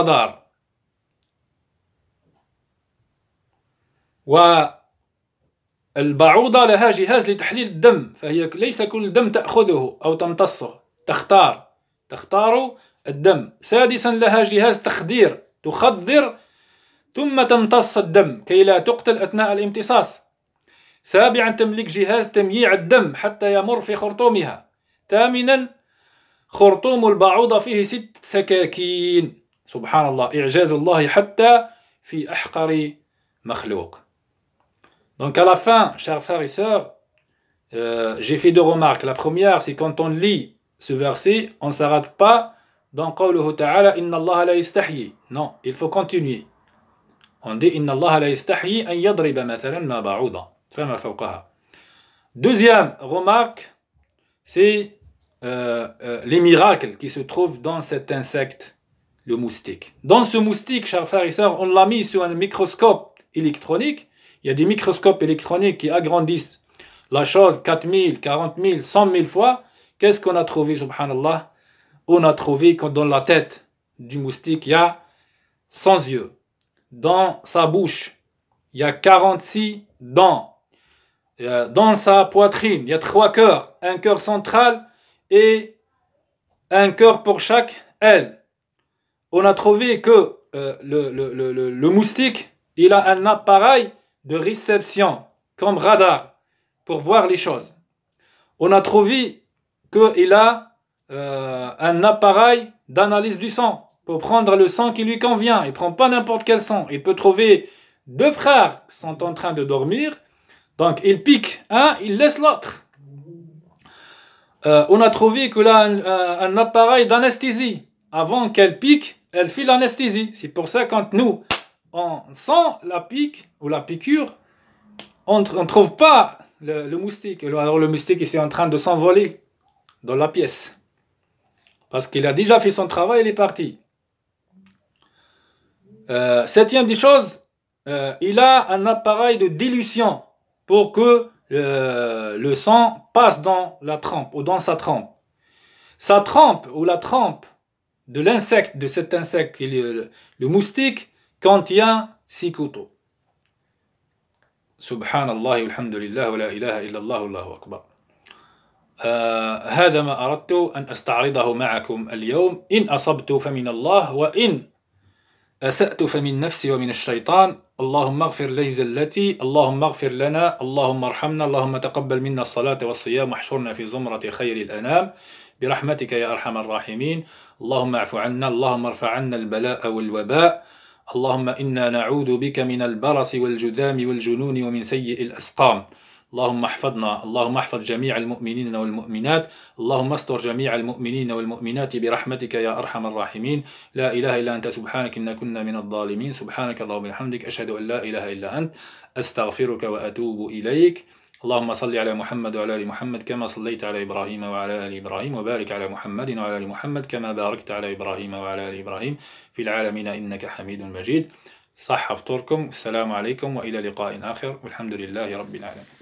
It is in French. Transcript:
دار والبعوضة لها جهاز لتحليل الدم فهي ليس كل دم تأخذه أو تمتصه تختار تختار الدم سادسا لها جهاز تخدير تخدر ثم تمتص الدم كي لا تقتل أثناء الامتصاص سابعا تملك جهاز تمييع الدم حتى يمر في خرطومها ثامنا خرطوم البعوضة فيه ست سكاكين Subhanallah, i'jaz Allah hatta fi ahqari makhlouq. Donc à la fin, chers frères et sœurs, euh, j'ai fait deux remarques. La première, c'est quand on lit ce verset, on ne s'arrête pas dans Qawluhu Ta'ala, Inna Allah la Non, il faut continuer. On dit Inna Allah la istahyi an yadriba mathalan Fama fawqaha. Deuxième remarque, c'est euh, euh, les miracles qui se trouvent dans cet insecte le moustique. Dans ce moustique, chers frères et sœurs, on l'a mis sur un microscope électronique. Il y a des microscopes électroniques qui agrandissent la chose 4000, 40 000, 100 000 fois. Qu'est-ce qu'on a trouvé, subhanallah On a trouvé que dans la tête du moustique, il y a 100 yeux. Dans sa bouche, il y a 46 dents. Euh, dans sa poitrine, il y a trois cœurs. Un cœur central et un cœur pour chaque aile on a trouvé que euh, le, moustique, il a un appareil de réception, comme radar, pour voir les choses. On a trouvé qu'il a euh, un appareil d'analyse du sang, pour prendre le sang qui lui convient. Il prend pas n'importe quel sang. Il peut trouver deux frères qui sont en train de dormir. Donc, il pique un, il laisse l'autre. Euh, on a trouvé qu'il a un appareil d'anesthésie. Avant qu'elle pique, elle fait l'anesthésie. C'est pour ça quand nous, on sent la pique ou la piqûre, on ne trouve pas le, moustique. Alors le moustique, il est en train de s'envoler dans la pièce. Parce qu'il a déjà fait son travail, il est parti. Euh, septième des choses, euh, il a un appareil de dilution pour que euh, le sang passe dans la trempe ou dans sa trempe. Sa trempe ou la trempe de l'insecte, de cet insecte, le, le moustique, quand il y a six couteaux. Subhanallah, alhamdulillah, wa la ilaha illallah, Allahu akbar. هذا ما أردت أن أستعرضه معكم اليوم إن أصبت فمن الله وإن أسأت فمن نفسي ومن الشيطان اللهم اغفر لي زلتي اللهم اغفر لنا اللهم ارحمنا اللهم تقبل منا الصلاة والصيام واحشرنا في زمرة خير الأنام برحمتك يا أرحم الراحمين اللهم اعف عنا اللهم ارفع عنا البلاء والوباء اللهم إنا نعوذ بك من البرص والجذام والجنون ومن سيء الأسقام اللهم احفظنا اللهم احفظ جميع المؤمنين والمؤمنات اللهم استر جميع المؤمنين والمؤمنات برحمتك يا أرحم الراحمين لا إله إلا أنت سبحانك إن كنا من الظالمين سبحانك اللهم وبحمدك أشهد أن لا إله إلا أنت أستغفرك وأتوب إليك اللهم صل على محمد وعلى ال محمد كما صليت على ابراهيم وعلى ال ابراهيم وبارك على محمد وعلى ال محمد كما باركت على ابراهيم وعلى ال ابراهيم في العالمين انك حميد مجيد صح فطوركم السلام عليكم والى لقاء اخر والحمد لله رب العالمين